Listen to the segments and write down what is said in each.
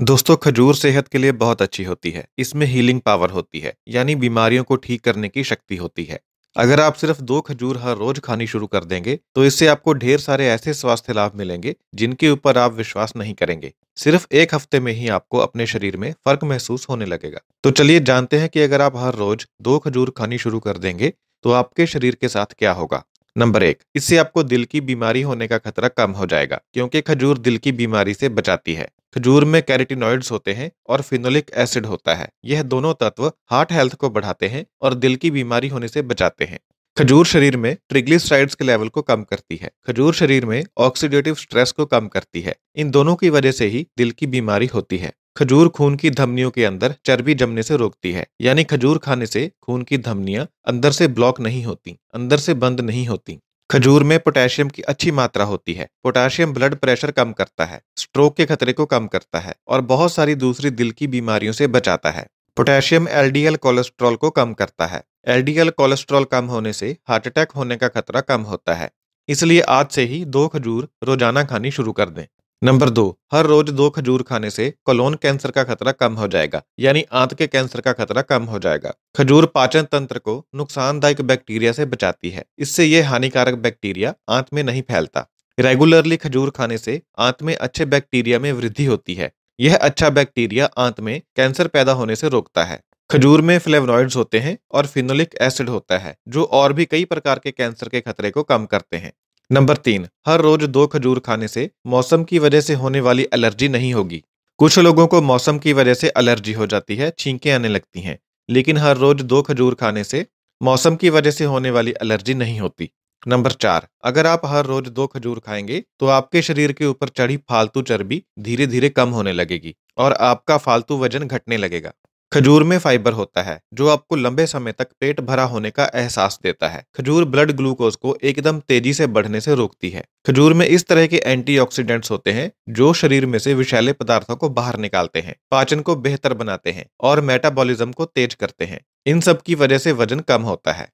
दोस्तों खजूर सेहत के लिए बहुत अच्छी होती है इसमें हीलिंग पावर होती है यानी बीमारियों को ठीक करने की शक्ति होती है अगर आप सिर्फ दो खजूर हर रोज खानी शुरू कर देंगे तो इससे आपको ढेर सारे ऐसे स्वास्थ्य लाभ मिलेंगे जिनके ऊपर आप विश्वास नहीं करेंगे सिर्फ एक हफ्ते में ही आपको अपने शरीर में फर्क महसूस होने लगेगा तो चलिए जानते हैं कि अगर आप हर रोज दो खजूर खानी शुरू कर देंगे तो आपके शरीर के साथ क्या होगा नंबर एक इससे आपको दिल की बीमारी होने का खतरा कम हो जाएगा क्योंकि खजूर दिल की बीमारी से बचाती है खजूर में कैरेटिनॉइड्स होते हैं और फिनोलिक एसिड होता है यह दोनों तत्व हार्ट हेल्थ को बढ़ाते हैं और दिल की बीमारी होने से बचाते हैं खजूर शरीर में ट्रिग्लिसराइड्स के लेवल को कम करती है खजूर शरीर में ऑक्सीडेटिव स्ट्रेस को कम करती है इन दोनों की वजह से ही दिल की बीमारी होती है खजूर खून की धमनियों के अंदर चर्बी जमने से रोकती है यानी खजूर खाने से खून की धमनियां अंदर से ब्लॉक नहीं होती अंदर से बंद नहीं होती खजूर में पोटेशियम की अच्छी मात्रा होती है पोटेशियम ब्लड प्रेशर कम करता है स्ट्रोक के खतरे को कम करता है और बहुत सारी दूसरी दिल की बीमारियों से बचाता है पोटेशियम एलडीएल कोलेस्ट्रॉल को कम करता है एलडीएल कोलेस्ट्रॉल कम होने से हार्ट अटैक होने का खतरा कम होता है इसलिए आज से ही दो खजूर रोजाना खानी शुरू कर दें नंबर दो हर रोज दो खजूर खाने से कोलोन कैंसर का खतरा कम हो जाएगा यानी आंत के कैंसर का खतरा कम हो जाएगा खजूर पाचन तंत्र को नुकसानदायक बैक्टीरिया से बचाती है इससे ये हानिकारक बैक्टीरिया आंत में नहीं फैलता रेगुलरली खजूर खाने से आंत में अच्छे बैक्टीरिया में वृद्धि होती है यह अच्छा बैक्टीरिया आंत में कैंसर पैदा होने से रोकता है खजूर में फ्लेवनॉइड्स होते हैं और फिनोलिक एसिड होता है जो और भी कई प्रकार के कैंसर के खतरे को कम करते हैं नंबर तीन हर रोज दो खजूर खाने से मौसम की वजह से होने वाली एलर्जी नहीं होगी कुछ लोगों को मौसम की वजह से एलर्जी हो जाती है छींकें आने लगती हैं लेकिन हर रोज दो खजूर खाने से मौसम की वजह से होने वाली एलर्जी नहीं होती नंबर चार अगर आप हर रोज दो खजूर खाएंगे तो आपके शरीर के ऊपर चढ़ी फालतू चर्बी धीरे धीरे कम होने लगेगी और आपका फालतू वजन घटने लगेगा खजूर में फाइबर होता है जो आपको लंबे समय तक पेट भरा होने का एहसास देता है खजूर ब्लड ग्लूकोज को एकदम तेजी से बढ़ने से रोकती है खजूर में इस तरह के एंटीऑक्सीडेंट्स होते हैं जो शरीर में से विषैले पदार्थों को बाहर निकालते हैं पाचन को बेहतर बनाते हैं और मेटाबॉलिज्म को तेज करते हैं इन सब की वजह से वजन कम होता है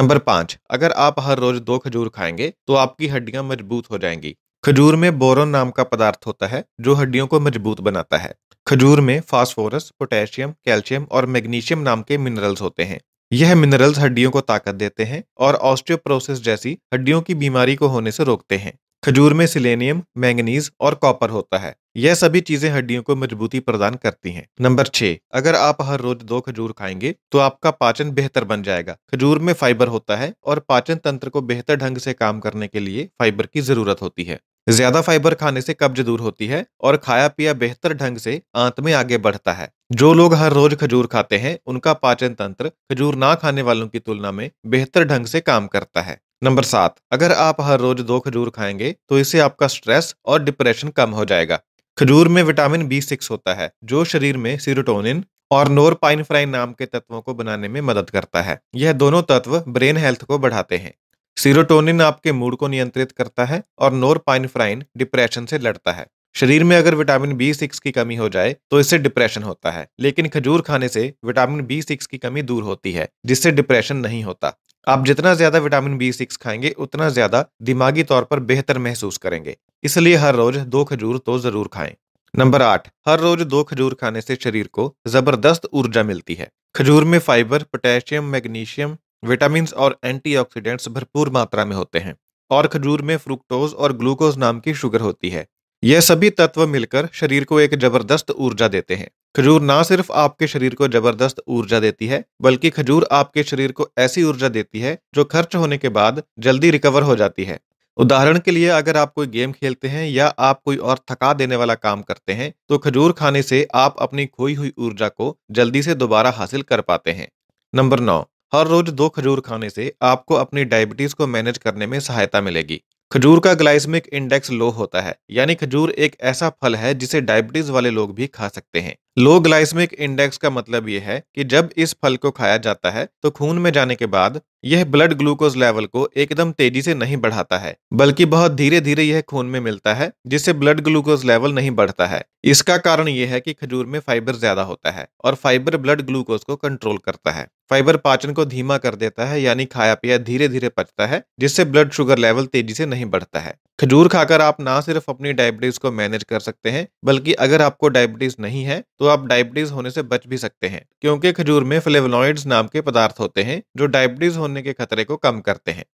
नंबर पाँच अगर आप हर रोज दो खजूर खाएंगे तो आपकी हड्डियां मजबूत हो जाएंगी खजूर में बोरोन नाम का पदार्थ होता है जो हड्डियों को मजबूत बनाता है खजूर में फास्फोरस पोटेशियम कैल्शियम और मैग्नीशियम नाम के मिनरल्स होते हैं यह मिनरल्स हड्डियों को ताकत देते हैं और ऑस्टियोप्रोसिस जैसी हड्डियों की बीमारी को होने से रोकते हैं खजूर में सिलेनियम मैंगनीज और कॉपर होता है यह सभी चीजें हड्डियों को मजबूती प्रदान करती हैं नंबर छह अगर आप हर रोज दो खजूर खाएंगे तो आपका पाचन बेहतर बन जाएगा खजूर में फाइबर होता है और पाचन तंत्र को बेहतर ढंग से काम करने के लिए फाइबर की जरूरत होती है ज्यादा फाइबर खाने से कब्ज दूर होती है और खाया पिया बेहतर ढंग से आंत में आगे बढ़ता है जो लोग हर रोज खजूर खाते हैं उनका पाचन तंत्र खजूर ना खाने वालों की तुलना में बेहतर ढंग से काम करता है नंबर सात अगर आप हर रोज दो खजूर खाएंगे तो इससे आपका स्ट्रेस और डिप्रेशन कम हो जाएगा खजूर में विटामिन बी सिक्स होता है जो शरीर में सीरोटोनिन और नोरपाइनफ्राइन नाम के तत्वों को बनाने में मदद करता है यह दोनों तत्व ब्रेन हेल्थ को बढ़ाते हैं सीरोटोनिन आपके मूड को नियंत्रित करता है और नोर पाइनफ्राइन डिप्रेशन से लड़ता है शरीर में अगर विटामिन बी सिक्स की कमी हो जाए तो इससे डिप्रेशन होता है लेकिन खजूर खाने से विटामिन बी सिक्स की कमी दूर होती है जिससे डिप्रेशन नहीं होता आप जितना ज्यादा विटामिन बी सिक्स खाएंगे उतना ज्यादा दिमागी तौर पर बेहतर महसूस करेंगे इसलिए हर रोज दो खजूर तो जरूर खाएं नंबर आठ हर रोज दो खजूर खाने से शरीर को जबरदस्त ऊर्जा मिलती है खजूर में फाइबर पोटेशियम मैग्नीशियम विटामिन और एंटीऑक्सीडेंट्स भरपूर मात्रा में होते हैं और खजूर में फ्रुक्टोज और ग्लूकोज नाम की शुगर होती है ये सभी तत्व मिलकर शरीर को एक जबरदस्त ऊर्जा देते हैं खजूर ना सिर्फ आपके शरीर को जबरदस्त ऊर्जा देती है बल्कि खजूर आपके शरीर को ऐसी ऊर्जा देती है जो खर्च होने के बाद जल्दी रिकवर हो जाती है उदाहरण के लिए अगर आप कोई गेम खेलते हैं या आप कोई और थका देने वाला काम करते हैं तो खजूर खाने से आप अपनी खोई हुई ऊर्जा को जल्दी से दोबारा हासिल कर पाते हैं नंबर नौ हर रोज दो खजूर खाने से आपको अपनी डायबिटीज को मैनेज करने में सहायता मिलेगी खजूर का ग्लाइसमिक इंडेक्स लो होता है यानी खजूर एक ऐसा फल है जिसे डायबिटीज वाले लोग भी खा सकते हैं लो ग्लाइसमिक इंडेक्स का मतलब यह है कि जब इस फल को खाया जाता है तो खून में जाने के बाद यह ब्लड ग्लूकोज लेवल को एकदम तेजी से नहीं बढ़ाता है बल्कि बहुत धीरे धीरे यह खून में मिलता है जिससे ब्लड ग्लूकोज लेवल नहीं बढ़ता है इसका कारण यह है कि खजूर में फाइबर ज्यादा होता है और फाइबर ब्लड ग्लूकोज को कंट्रोल करता है फाइबर पाचन को धीमा कर देता है यानी खाया पिया धीरे धीरे पचता है जिससे ब्लड शुगर लेवल तेजी से नहीं बढ़ता है खजूर खाकर आप ना सिर्फ अपनी डायबिटीज को मैनेज कर सकते हैं बल्कि अगर आपको डायबिटीज नहीं है तो आप डायबिटीज होने से बच भी सकते हैं क्योंकि खजूर में फ्लेवनॉइड्स नाम के पदार्थ होते हैं जो डायबिटीज होने के खतरे को कम करते हैं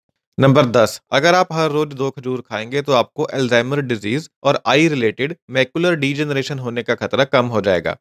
नंबर दस अगर आप हर रोज दो खजूर खाएंगे तो आपको एल्जाइमर डिजीज और आई रिलेटेड मैकुलर डीजेनरेशन होने का खतरा कम हो जाएगा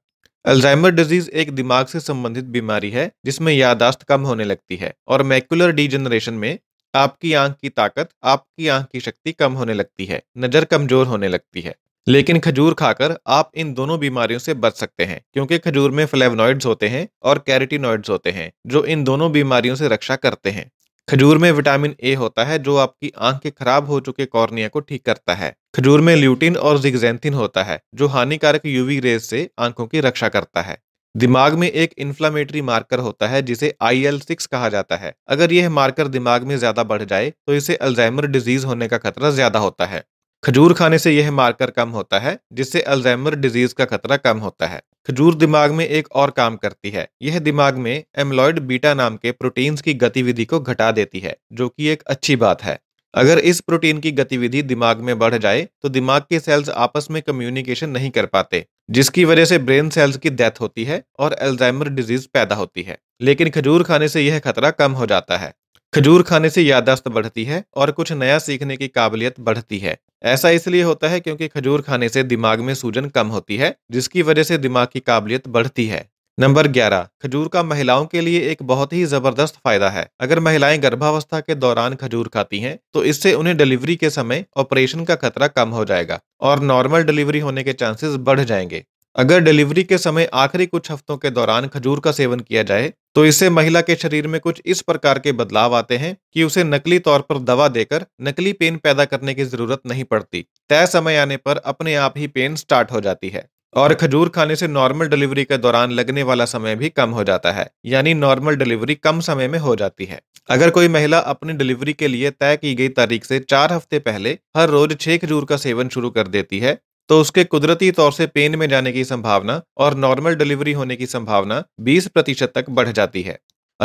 अल्जाइमर डिजीज एक दिमाग से संबंधित बीमारी है जिसमें यादाश्त कम होने लगती है और मैकुलर डीजेनरेशन में आपकी आंख की ताकत आपकी आंख की शक्ति कम होने लगती है नजर कमजोर होने लगती है लेकिन खजूर खाकर आप इन दोनों बीमारियों से बच सकते हैं क्योंकि खजूर में फ्लेवनॉइड्स होते हैं और कैरेटिनॉइड्स होते हैं जो इन दोनों बीमारियों से रक्षा करते हैं खजूर में विटामिन ए होता है जो आपकी आंख के खराब हो चुके कॉर्निया को ठीक करता है खजूर में ल्यूटिन और जिग्जेंथिन होता है जो हानिकारक यूवी रेज से आंखों की रक्षा करता है दिमाग में एक इन्फ्लामेटरी मार्कर होता है जिसे आई एल सिक्स कहा जाता है अगर यह मार्कर दिमाग में ज्यादा बढ़ जाए तो इसे अल्जाइमर डिजीज होने का खतरा ज्यादा होता है खजूर खाने से यह मार्कर कम होता है जिससे अल्जाइमर डिजीज का खतरा कम होता है खजूर दिमाग में एक और काम करती है यह दिमाग में एमलॉयड बीटा नाम के प्रोटीन्स की गतिविधि को घटा देती है जो कि एक अच्छी बात है अगर इस प्रोटीन की गतिविधि दिमाग में बढ़ जाए तो दिमाग के सेल्स आपस में कम्युनिकेशन नहीं कर पाते जिसकी वजह से ब्रेन सेल्स की डेथ होती है और एल्जाइमर डिजीज पैदा होती है लेकिन खजूर खाने से यह खतरा कम हो जाता है खजूर खाने से यादाश्त बढ़ती है और कुछ नया सीखने की काबिलियत बढ़ती है ऐसा इसलिए होता है क्योंकि खजूर खाने से दिमाग में सूजन कम होती है जिसकी वजह से दिमाग की काबिलियत बढ़ती है नंबर 11 खजूर का महिलाओं के लिए एक बहुत ही जबरदस्त फायदा है अगर महिलाएं गर्भावस्था के दौरान खजूर खाती हैं तो इससे उन्हें डिलीवरी के समय ऑपरेशन का खतरा कम हो जाएगा और नॉर्मल डिलीवरी होने के चांसेस बढ़ जाएंगे अगर डिलीवरी के समय आखिरी कुछ हफ्तों के दौरान खजूर का सेवन किया जाए तो इससे महिला के शरीर में कुछ इस प्रकार के बदलाव आते हैं कि उसे नकली तौर पर दवा देकर नकली पेन पैदा करने की जरूरत नहीं पड़ती तय समय आने पर अपने आप ही पेन स्टार्ट हो जाती है और खजूर खाने से नॉर्मल डिलीवरी के दौरान लगने वाला समय भी कम हो जाता है यानी नॉर्मल डिलीवरी कम समय में हो जाती है अगर कोई महिला अपनी डिलीवरी के लिए तय की गई तारीख से चार हफ्ते पहले हर रोज छह खजूर का सेवन शुरू कर देती है तो उसके कुदरती तौर से पेन में जाने की संभावना और नॉर्मल डिलीवरी होने की संभावना 20 प्रतिशत तक बढ़ जाती है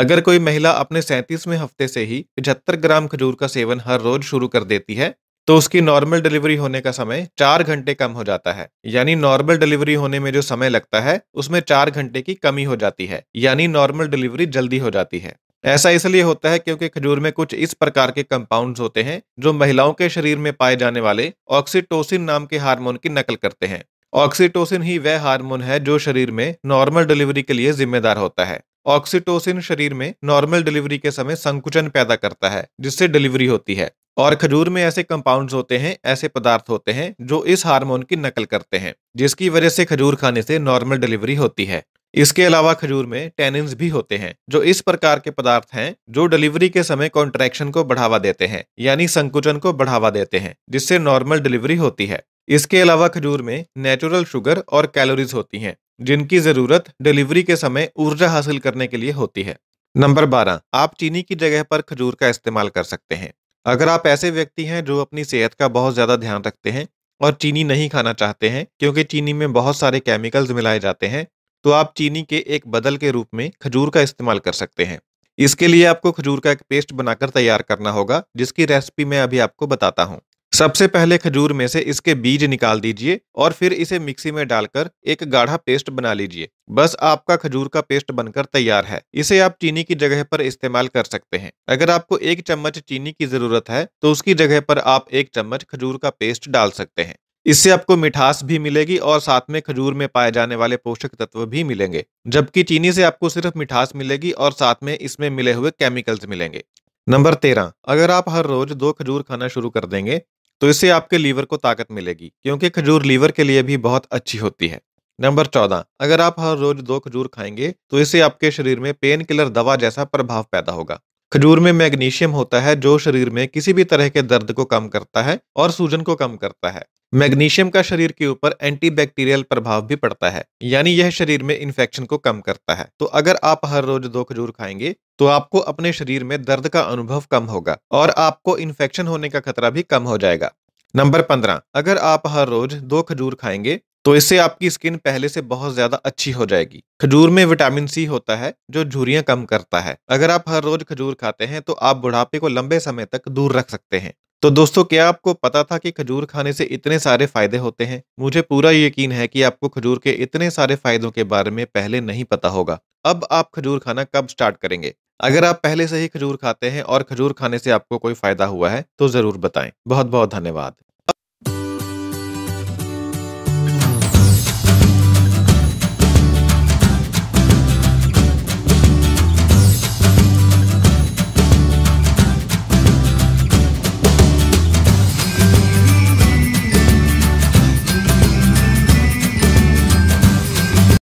अगर कोई महिला अपने सैंतीसवें हफ्ते से ही पचहत्तर ग्राम खजूर का सेवन हर रोज शुरू कर देती है तो उसकी नॉर्मल डिलीवरी होने का समय चार घंटे कम हो जाता है यानी नॉर्मल डिलीवरी होने में जो समय लगता है उसमें चार घंटे की कमी हो जाती है यानी नॉर्मल डिलीवरी जल्दी हो जाती है ऐसा इसलिए होता है क्योंकि खजूर में कुछ इस प्रकार के कंपाउंड्स होते हैं जो महिलाओं के शरीर में पाए जाने वाले ऑक्सीटोसिन नाम के हार्मोन की नकल करते हैं ऑक्सीटोसिन ही वह हार्मोन है जो शरीर में नॉर्मल डिलीवरी के लिए जिम्मेदार होता है ऑक्सीटोसिन शरीर में नॉर्मल डिलीवरी के समय संकुचन पैदा करता है जिससे डिलीवरी होती है और खजूर में ऐसे कंपाउंड्स होते हैं ऐसे पदार्थ होते हैं जो इस हार्मोन की नकल करते हैं जिसकी वजह से खजूर खाने से नॉर्मल डिलीवरी होती है इसके अलावा खजूर में टेनिन्स भी होते हैं जो इस प्रकार के पदार्थ हैं जो डिलीवरी के समय कॉन्ट्रैक्शन को बढ़ावा देते हैं यानी संकुचन को बढ़ावा देते हैं जिससे नॉर्मल डिलीवरी होती है इसके अलावा खजूर में नेचुरल शुगर और कैलोरीज होती हैं जिनकी ज़रूरत डिलीवरी के समय ऊर्जा हासिल करने के लिए होती है नंबर बारह आप चीनी की जगह पर खजूर का इस्तेमाल कर सकते हैं अगर आप ऐसे व्यक्ति हैं जो अपनी सेहत का बहुत ज़्यादा ध्यान रखते हैं और चीनी नहीं खाना चाहते हैं क्योंकि चीनी में बहुत सारे केमिकल्स मिलाए जाते हैं तो आप चीनी के एक बदल के रूप में खजूर का इस्तेमाल कर सकते हैं इसके लिए आपको खजूर का एक पेस्ट बनाकर तैयार करना होगा जिसकी रेसिपी मैं अभी आपको बताता हूँ सबसे पहले खजूर में से इसके बीज निकाल दीजिए और फिर इसे मिक्सी में डालकर एक गाढ़ा पेस्ट बना लीजिए बस आपका खजूर का पेस्ट बनकर तैयार है इसे आप चीनी की जगह पर इस्तेमाल कर सकते हैं अगर आपको एक चम्मच चीनी की जरूरत है तो उसकी जगह पर आप एक चम्मच खजूर का पेस्ट डाल सकते हैं इससे आपको मिठास भी मिलेगी और साथ में खजूर में पाए जाने वाले पोषक तत्व भी मिलेंगे जबकि चीनी से आपको सिर्फ मिठास मिलेगी और साथ में इसमें मिले हुए केमिकल्स मिलेंगे नंबर तेरह अगर आप हर रोज दो खजूर खाना शुरू कर देंगे तो इससे आपके लीवर को ताकत मिलेगी क्योंकि खजूर लीवर के लिए भी बहुत अच्छी होती है नंबर चौदह अगर आप हर रोज दो खजूर खाएंगे तो इससे आपके शरीर में पेन किलर दवा जैसा प्रभाव पैदा होगा खजूर में मैग्नीशियम होता है जो शरीर में किसी भी तरह के दर्द को कम करता है और सूजन को कम करता है मैग्नीशियम का शरीर के ऊपर एंटीबैक्टीरियल प्रभाव भी पड़ता है यानी यह शरीर में इन्फेक्शन को कम करता है तो अगर आप हर रोज दो खजूर खाएंगे तो आपको अपने शरीर में दर्द का अनुभव कम होगा और आपको इन्फेक्शन होने का खतरा भी कम हो जाएगा नंबर पंद्रह अगर आप हर रोज दो खजूर खाएंगे तो इससे आपकी स्किन पहले से बहुत ज्यादा अच्छी हो जाएगी खजूर में विटामिन सी होता है जो झुरियां कम करता है अगर आप हर रोज खजूर खाते हैं तो आप बुढ़ापे को लंबे समय तक दूर रख सकते हैं तो दोस्तों क्या आपको पता था कि खजूर खाने से इतने सारे फायदे होते हैं मुझे पूरा यकीन है कि आपको खजूर के इतने सारे फायदों के बारे में पहले नहीं पता होगा अब आप खजूर खाना कब स्टार्ट करेंगे अगर आप पहले से ही खजूर खाते हैं और खजूर खाने से आपको कोई फायदा हुआ है तो जरूर बताएं बहुत बहुत धन्यवाद